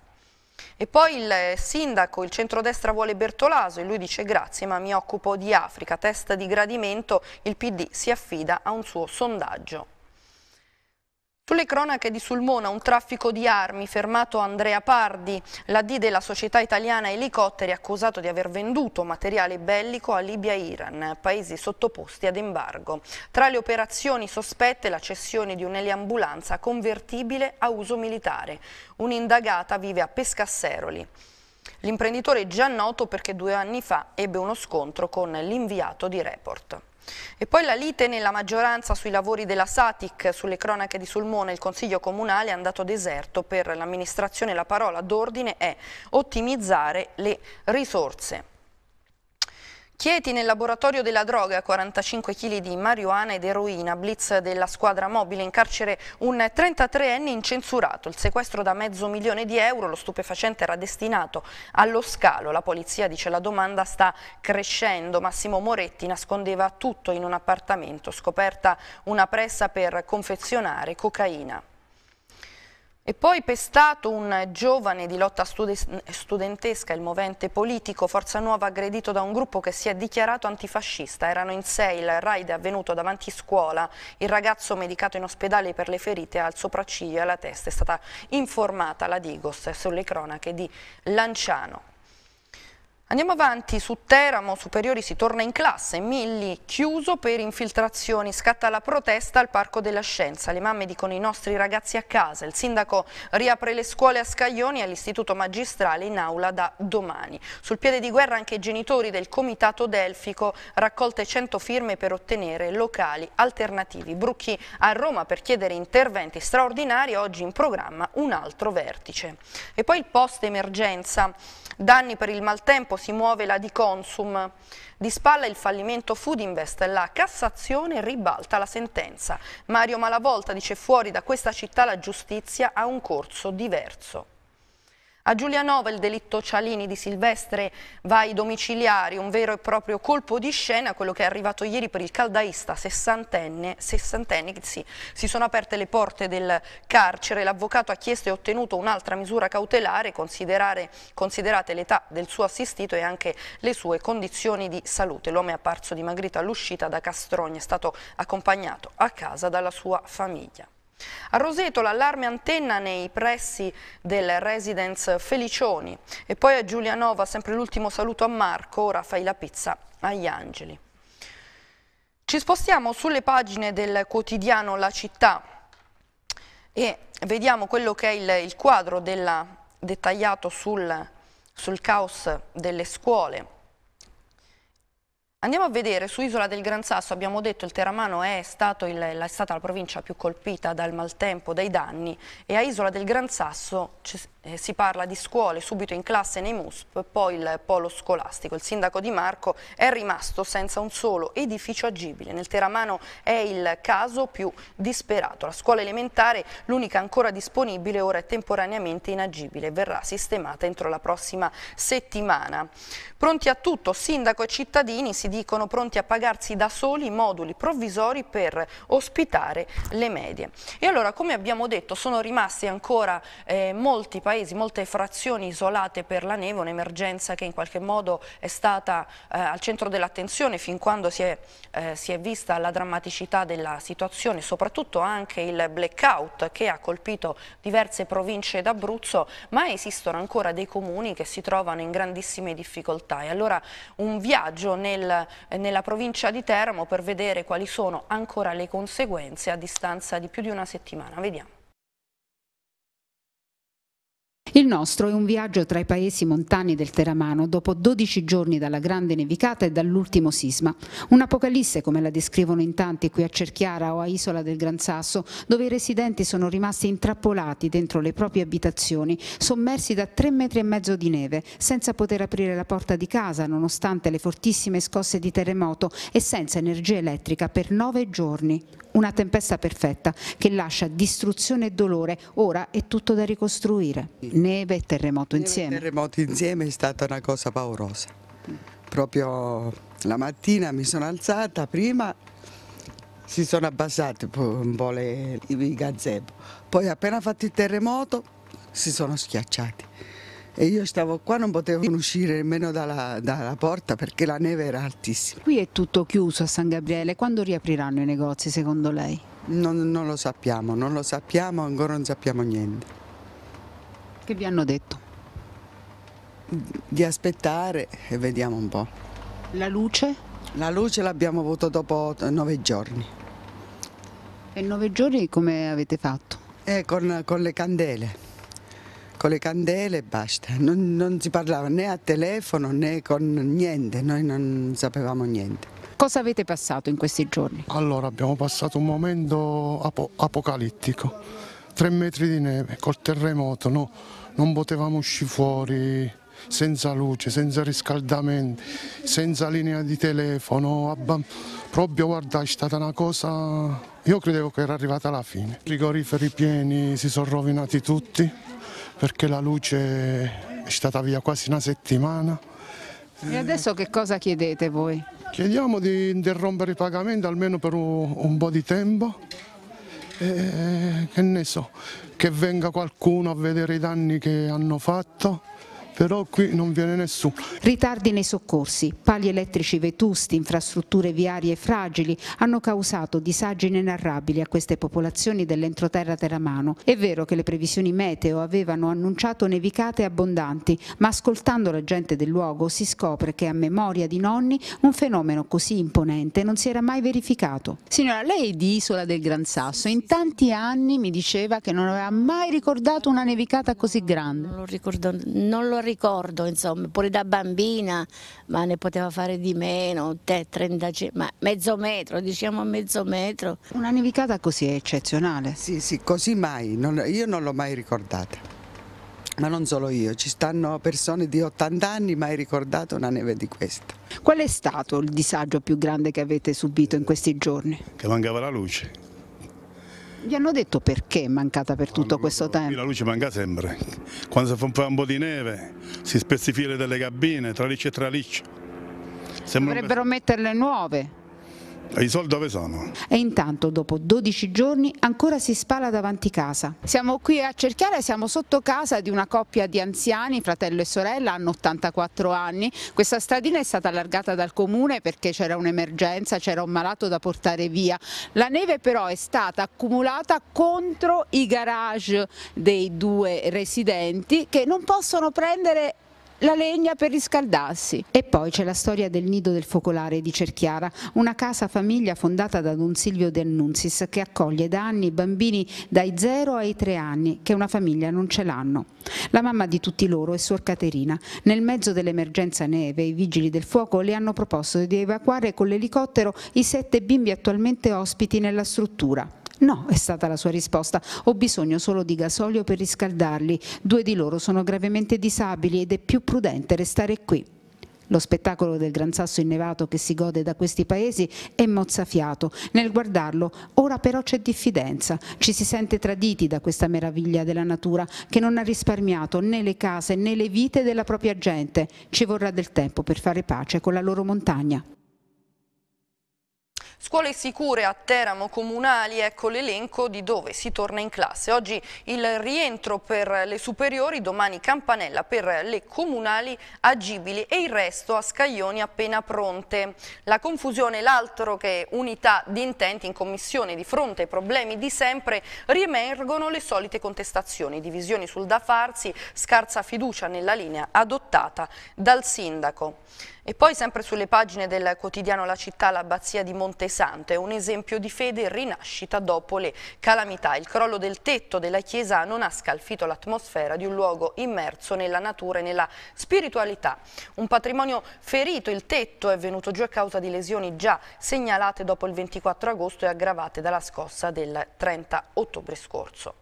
E poi il eh, sindaco, il centrodestra vuole Bertolaso e lui dice grazie ma mi occupo di Africa, testa di gradimento, il PD si affida a un suo sondaggio. Sulle cronache di Sulmona un traffico di armi, fermato Andrea Pardi, la D della società italiana Elicotteri, accusato di aver venduto materiale bellico a Libia e Iran, paesi sottoposti ad embargo. Tra le operazioni sospette la cessione di un'eliambulanza convertibile a uso militare. Un'indagata vive a Pescasseroli. L'imprenditore è già noto perché due anni fa ebbe uno scontro con l'inviato di Report. E poi la lite nella maggioranza sui lavori della Satic, sulle cronache di Sulmone, il Consiglio Comunale è andato deserto. Per l'amministrazione la parola d'ordine è ottimizzare le risorse. Chieti nel laboratorio della droga, 45 kg di marijuana ed eroina, blitz della squadra mobile, in carcere un 33enne incensurato, il sequestro da mezzo milione di euro, lo stupefacente era destinato allo scalo, la polizia dice la domanda sta crescendo, Massimo Moretti nascondeva tutto in un appartamento, scoperta una pressa per confezionare cocaina. E poi pestato un giovane di lotta studentesca, il movente politico Forza Nuova aggredito da un gruppo che si è dichiarato antifascista. Erano in sei, il raid è avvenuto davanti scuola, il ragazzo medicato in ospedale per le ferite al sopracciglio e alla testa. È stata informata la Digos sulle cronache di Lanciano. Andiamo avanti, su Teramo Superiori si torna in classe, Milli chiuso per infiltrazioni, scatta la protesta al Parco della Scienza, le mamme dicono i nostri ragazzi a casa, il sindaco riapre le scuole a Scaglioni e all'istituto magistrale in aula da domani. Sul piede di guerra anche i genitori del comitato Delfico, raccolte 100 firme per ottenere locali alternativi. Brucchi a Roma per chiedere interventi straordinari, oggi in programma un altro vertice. E poi il post emergenza. Danni per il maltempo, si muove la di Consum. Di spalla il fallimento Food Invest, la Cassazione ribalta la sentenza. Mario Malavolta dice fuori da questa città la giustizia ha un corso diverso. A Giulianova il delitto Cialini di Silvestre va ai domiciliari, un vero e proprio colpo di scena, quello che è arrivato ieri per il caldaista sessantenne, sessantenne sì, si sono aperte le porte del carcere, l'avvocato ha chiesto e ottenuto un'altra misura cautelare, considerate l'età del suo assistito e anche le sue condizioni di salute. L'uomo è apparso dimagrito all'uscita da Castrogna, è stato accompagnato a casa dalla sua famiglia. A Roseto l'allarme antenna nei pressi del residence Felicioni e poi a Giulianova sempre l'ultimo saluto a Marco, ora fai la pizza agli angeli. Ci spostiamo sulle pagine del quotidiano La Città e vediamo quello che è il, il quadro della, dettagliato sul, sul caos delle scuole. Andiamo a vedere, su Isola del Gran Sasso abbiamo detto che il Teramano è, il, è, stata la provincia più colpita dal maltempo, dai danni e a Isola del Gran Sasso eh, si parla di scuole subito in classe nei MUSP, poi il polo scolastico. Il sindaco Di Marco è rimasto senza un solo edificio agibile. Nel Teramano è il caso più disperato. La scuola elementare, l'unica ancora disponibile, ora è temporaneamente inagibile e verrà sistemata entro la prossima settimana. Pronti a tutto, sindaco e cittadini, si si dicono pronti a pagarsi da soli moduli provvisori per ospitare le medie. E allora, come abbiamo detto, sono rimasti ancora eh, molti paesi, molte frazioni isolate per la neve, un'emergenza che in qualche modo è stata eh, al centro dell'attenzione fin quando si è, eh, si è vista la drammaticità della situazione, soprattutto anche il blackout che ha colpito diverse province d'Abruzzo, ma esistono ancora dei comuni che si trovano in grandissime difficoltà e allora un viaggio nel eh, nella provincia di Teramo per vedere quali sono ancora le conseguenze a distanza di più di una settimana. Vediamo. Il nostro è un viaggio tra i paesi montani del Teramano dopo 12 giorni dalla grande nevicata e dall'ultimo sisma. Un'apocalisse come la descrivono in tanti qui a Cerchiara o a Isola del Gran Sasso, dove i residenti sono rimasti intrappolati dentro le proprie abitazioni, sommersi da tre metri e mezzo di neve, senza poter aprire la porta di casa nonostante le fortissime scosse di terremoto e senza energia elettrica per nove giorni. Una tempesta perfetta che lascia distruzione e dolore, ora è tutto da ricostruire neve e terremoto neve insieme. terremoto insieme è stata una cosa paurosa. Proprio la mattina mi sono alzata, prima si sono abbassati un po' le, i gazebo, poi appena fatto il terremoto si sono schiacciati. E io stavo qua, non potevo uscire nemmeno dalla, dalla porta perché la neve era altissima. Qui è tutto chiuso a San Gabriele, quando riapriranno i negozi secondo lei? Non, non, lo sappiamo, non lo sappiamo, ancora non sappiamo niente. Che vi hanno detto? Di aspettare e vediamo un po'. La luce? La luce l'abbiamo avuta dopo nove giorni. E nove giorni come avete fatto? Eh, con, con le candele con le candele e basta, non, non, si parlava né a telefono né con niente, noi non sapevamo niente. Cosa avete passato in questi giorni? Allora abbiamo passato un momento ap apocalittico tre metri di neve, col terremoto, no? non potevamo uscire fuori senza luce, senza riscaldamento, senza linea di telefono, proprio guarda è stata una cosa, io credevo che era arrivata la fine. I Frigoriferi pieni si sono rovinati tutti perché la luce è stata via quasi una settimana. E adesso che cosa chiedete voi? Chiediamo di interrompere i pagamenti almeno per un po' di tempo eh, che ne so, che venga qualcuno a vedere i danni che hanno fatto però qui non viene nessuno. Ritardi nei soccorsi, pali elettrici vetusti, infrastrutture viarie fragili hanno causato disagi inenarrabili a queste popolazioni dell'entroterra teramano. È vero che le previsioni meteo avevano annunciato nevicate abbondanti, ma ascoltando la gente del luogo si scopre che a memoria di nonni un fenomeno così imponente non si era mai verificato. Signora, lei è di Isola del Gran Sasso, in tanti anni mi diceva che non aveva mai ricordato una nevicata così grande. Non lo ricordato, non l'ho ricordo, insomma, pure da bambina, ma ne poteva fare di meno, 30, ma mezzo metro, diciamo mezzo metro. Una nevicata così eccezionale. Sì, sì, così mai, non, io non l'ho mai ricordata. Ma non solo io, ci stanno persone di 80 anni mai ricordate una neve di questa. Qual è stato il disagio più grande che avete subito in questi giorni? Che mancava la luce, gli hanno detto perché è mancata per tutto questo tempo? La luce manca sempre, quando si fa un po' di neve si spezzifica delle cabine, traliccia e traliccia. Dovrebbero metterle nuove? I soldi dove sono? E intanto dopo 12 giorni ancora si spala davanti casa. Siamo qui a cercare, siamo sotto casa di una coppia di anziani, fratello e sorella, hanno 84 anni. Questa stradina è stata allargata dal comune perché c'era un'emergenza, c'era un malato da portare via. La neve però è stata accumulata contro i garage dei due residenti che non possono prendere la legna per riscaldarsi. E poi c'è la storia del nido del focolare di Cerchiara, una casa famiglia fondata da Don Silvio De Annunzis che accoglie da anni bambini dai 0 ai 3 anni che una famiglia non ce l'hanno. La mamma di tutti loro è Suor Caterina. Nel mezzo dell'emergenza neve i vigili del fuoco le hanno proposto di evacuare con l'elicottero i sette bimbi attualmente ospiti nella struttura. No, è stata la sua risposta. Ho bisogno solo di gasolio per riscaldarli. Due di loro sono gravemente disabili ed è più prudente restare qui. Lo spettacolo del gran sasso innevato che si gode da questi paesi è mozzafiato. Nel guardarlo ora però c'è diffidenza. Ci si sente traditi da questa meraviglia della natura che non ha risparmiato né le case né le vite della propria gente. Ci vorrà del tempo per fare pace con la loro montagna. Scuole sicure a Teramo comunali, ecco l'elenco di dove si torna in classe. Oggi il rientro per le superiori, domani campanella per le comunali agibili e il resto a scaglioni appena pronte. La confusione, l'altro che unità di intenti in commissione di fronte ai problemi di sempre, riemergono le solite contestazioni, divisioni sul da farsi, scarsa fiducia nella linea adottata dal sindaco. E poi sempre sulle pagine del quotidiano La Città, l'abbazia di Montesanto è un esempio di fede rinascita dopo le calamità. Il crollo del tetto della chiesa non ha scalfito l'atmosfera di un luogo immerso nella natura e nella spiritualità. Un patrimonio ferito, il tetto è venuto giù a causa di lesioni già segnalate dopo il 24 agosto e aggravate dalla scossa del 30 ottobre scorso.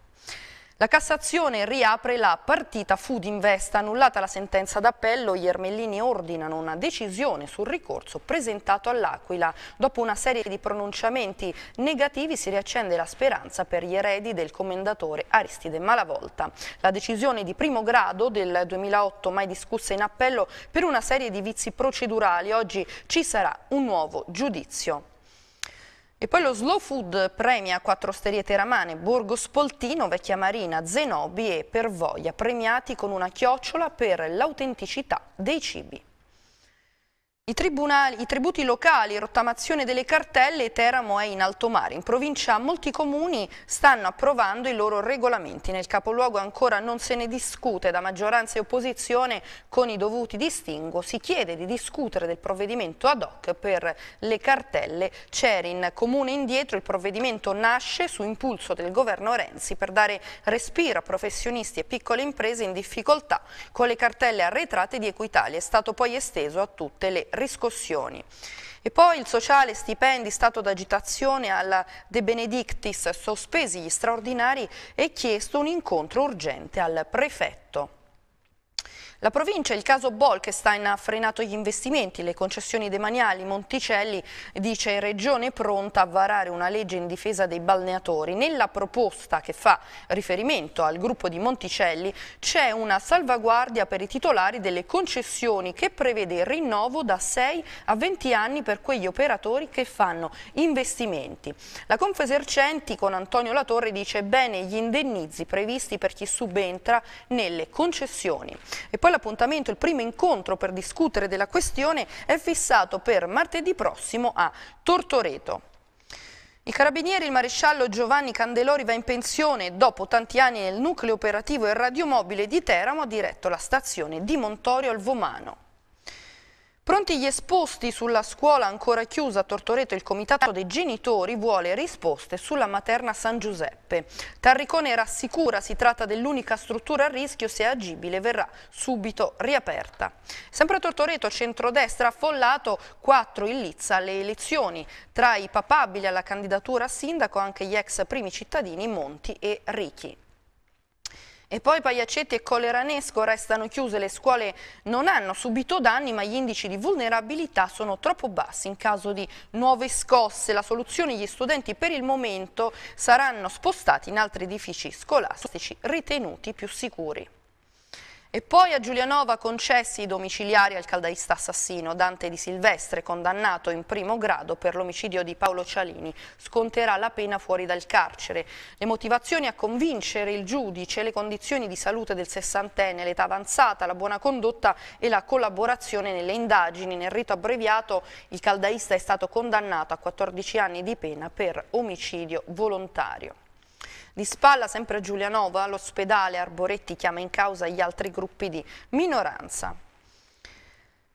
La Cassazione riapre la partita Food Invest, annullata la sentenza d'appello, gli ermellini ordinano una decisione sul ricorso presentato all'Aquila. Dopo una serie di pronunciamenti negativi si riaccende la speranza per gli eredi del commendatore Aristide Malavolta. La decisione di primo grado del 2008 mai discussa in appello per una serie di vizi procedurali, oggi ci sarà un nuovo giudizio. E poi lo slow food premia quattro osterie teramane, Borgo Spoltino, Vecchia Marina, Zenobi e Pervoglia, premiati con una chiocciola per l'autenticità dei cibi. I, tribunali, I, tributi locali, rottamazione delle cartelle, Teramo è in alto mare. In provincia molti comuni stanno approvando i loro regolamenti. Nel capoluogo ancora non se ne discute da maggioranza e opposizione con i dovuti distinguo. Si chiede di discutere del provvedimento ad hoc per le cartelle. Cerin, comune indietro, il provvedimento nasce su impulso del governo Renzi per dare respiro a professionisti e piccole imprese in difficoltà con le cartelle arretrate di Equitalia. È stato poi esteso a tutte le riscossioni. E poi il sociale, stipendi, stato d'agitazione alla De Benedictis, sospesi gli straordinari e chiesto un incontro urgente al prefetto. La provincia, il caso Bolkestein ha frenato gli investimenti, le concessioni demaniali, Monticelli dice Regione pronta a varare una legge in difesa dei balneatori. Nella proposta che fa riferimento al gruppo di Monticelli c'è una salvaguardia per i titolari delle concessioni che prevede il rinnovo da 6 a 20 anni per quegli operatori che fanno investimenti. La Confesercenti con Antonio Latorre dice bene gli indennizi previsti per chi subentra nelle concessioni. E poi poi l'appuntamento, il primo incontro per discutere della questione è fissato per martedì prossimo a Tortoreto. I carabinieri, il maresciallo Giovanni Candelori va in pensione. Dopo tanti anni nel nucleo operativo e radiomobile di Teramo ha diretto la stazione di Montorio al Vomano. Pronti gli esposti sulla scuola ancora chiusa a Tortoreto, il comitato dei genitori vuole risposte sulla materna San Giuseppe. Tarricone rassicura, si tratta dell'unica struttura a rischio, se agibile verrà subito riaperta. Sempre a Tortoreto, centrodestra affollato, 4 in lizza alle elezioni. Tra i papabili alla candidatura a sindaco anche gli ex primi cittadini Monti e Ricchi. E poi Pagliacetti e Colleranesco restano chiuse, le scuole non hanno subito danni ma gli indici di vulnerabilità sono troppo bassi. In caso di nuove scosse la soluzione gli studenti per il momento saranno spostati in altri edifici scolastici ritenuti più sicuri. E poi a Giulianova concessi i domiciliari al caldaista assassino Dante Di Silvestre, condannato in primo grado per l'omicidio di Paolo Cialini. Sconterà la pena fuori dal carcere. Le motivazioni a convincere il giudice, le condizioni di salute del sessantenne, l'età avanzata, la buona condotta e la collaborazione nelle indagini. Nel rito abbreviato il caldaista è stato condannato a 14 anni di pena per omicidio volontario. Di spalla sempre a Giulianova, l'ospedale Arboretti chiama in causa gli altri gruppi di minoranza.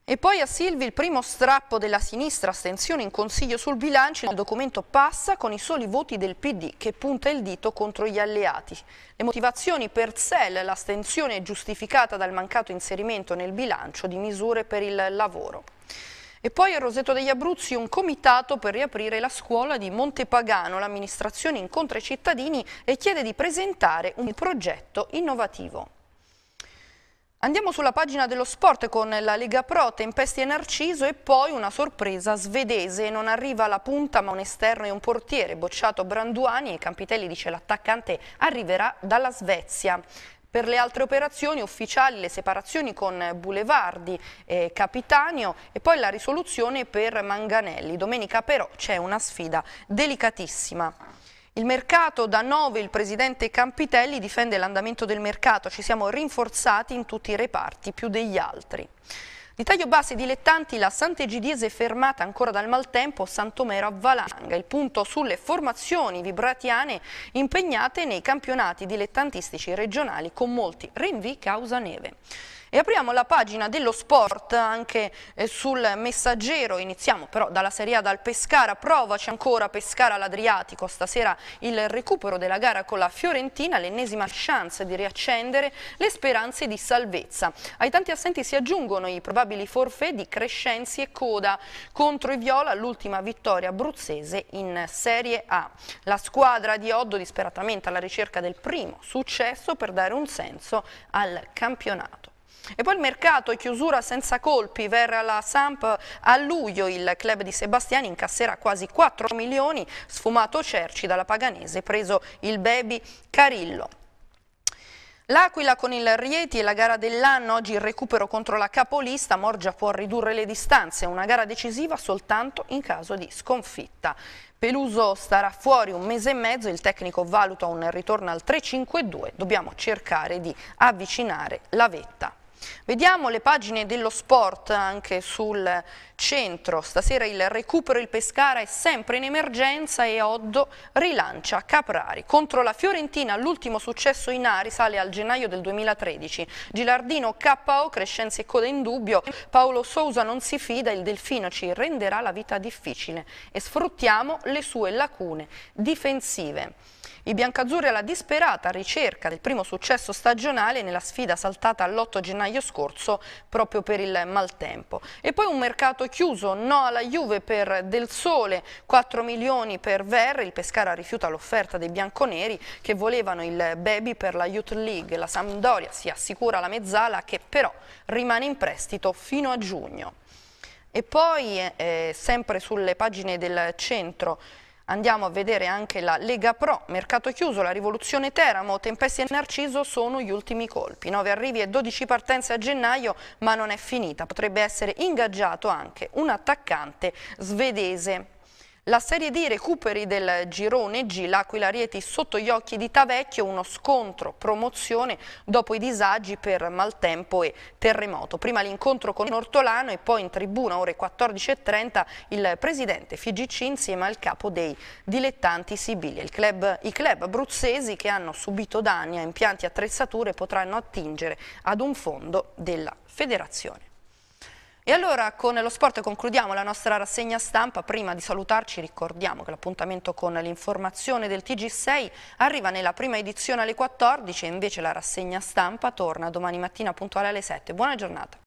E poi a Silvi il primo strappo della sinistra, astensione in consiglio sul bilancio, il documento passa con i soli voti del PD che punta il dito contro gli alleati. Le motivazioni per SEL, l'astensione è giustificata dal mancato inserimento nel bilancio di misure per il lavoro. E poi a Roseto degli Abruzzi un comitato per riaprire la scuola di Montepagano. L'amministrazione incontra i cittadini e chiede di presentare un progetto innovativo. Andiamo sulla pagina dello sport con la Lega Pro, Tempesti e Narciso e poi una sorpresa svedese. Non arriva la punta ma un esterno e un portiere, bocciato Branduani e Campitelli dice l'attaccante arriverà dalla Svezia. Per le altre operazioni ufficiali le separazioni con Bulevardi e Capitanio e poi la risoluzione per Manganelli. Domenica però c'è una sfida delicatissima. Il mercato da 9, il presidente Campitelli difende l'andamento del mercato, ci siamo rinforzati in tutti i reparti più degli altri. Di taglio bassi dilettanti la Sant'Egidiese fermata ancora dal maltempo Santomero a Valanga, il punto sulle formazioni vibratiane impegnate nei campionati dilettantistici regionali con molti rinvii causa neve. E apriamo la pagina dello sport anche eh, sul messaggero, iniziamo però dalla Serie A dal Pescara, provaci ancora Pescara l'Adriatico, stasera il recupero della gara con la Fiorentina, l'ennesima chance di riaccendere le speranze di salvezza. Ai tanti assenti si aggiungono i probabili forfè di Crescenzi e Coda contro i Viola, l'ultima vittoria abruzzese in Serie A. La squadra di Oddo disperatamente alla ricerca del primo successo per dare un senso al campionato. E poi il mercato, chiusura senza colpi per la Samp a luglio, il club di Sebastiani incasserà quasi 4 milioni, sfumato Cerci dalla Paganese, preso il baby Carillo. L'Aquila con il Rieti e la gara dell'anno, oggi il recupero contro la capolista, Morgia può ridurre le distanze, una gara decisiva soltanto in caso di sconfitta. Peluso starà fuori un mese e mezzo, il tecnico valuta un ritorno al 3-5-2, dobbiamo cercare di avvicinare la vetta. Vediamo le pagine dello sport anche sul centro. Stasera il recupero il Pescara è sempre in emergenza e Oddo rilancia Caprari. Contro la Fiorentina l'ultimo successo in A risale al gennaio del 2013. Gilardino KO, crescenze e Coda in dubbio. Paolo Sousa non si fida, il Delfino ci renderà la vita difficile e sfruttiamo le sue lacune difensive. I biancazzurri alla disperata ricerca del primo successo stagionale nella sfida saltata l'8 gennaio scorso proprio per il maltempo. E poi un mercato chiuso, no alla Juve per Del Sole, 4 milioni per Verre, il Pescara rifiuta l'offerta dei bianconeri che volevano il baby per la Youth League. La Sampdoria si assicura la mezzala che però rimane in prestito fino a giugno. E poi, eh, sempre sulle pagine del centro, Andiamo a vedere anche la Lega Pro, mercato chiuso, la rivoluzione Teramo, Tempesti e Narciso sono gli ultimi colpi. 9 arrivi e 12 partenze a gennaio, ma non è finita. Potrebbe essere ingaggiato anche un attaccante svedese. La Serie D recuperi del girone G, l'Aquila Rieti sotto gli occhi di Tavecchio, uno scontro promozione dopo i disagi per maltempo e terremoto. Prima l'incontro con Ortolano e poi in tribuna ore 14.30 il presidente Figici insieme al capo dei dilettanti Sibilia. Club, I club abruzzesi che hanno subito danni a impianti e attrezzature potranno attingere ad un fondo della federazione. E allora con lo sport concludiamo la nostra rassegna stampa, prima di salutarci ricordiamo che l'appuntamento con l'informazione del TG6 arriva nella prima edizione alle 14 e invece la rassegna stampa torna domani mattina puntuale alle 7. Buona giornata.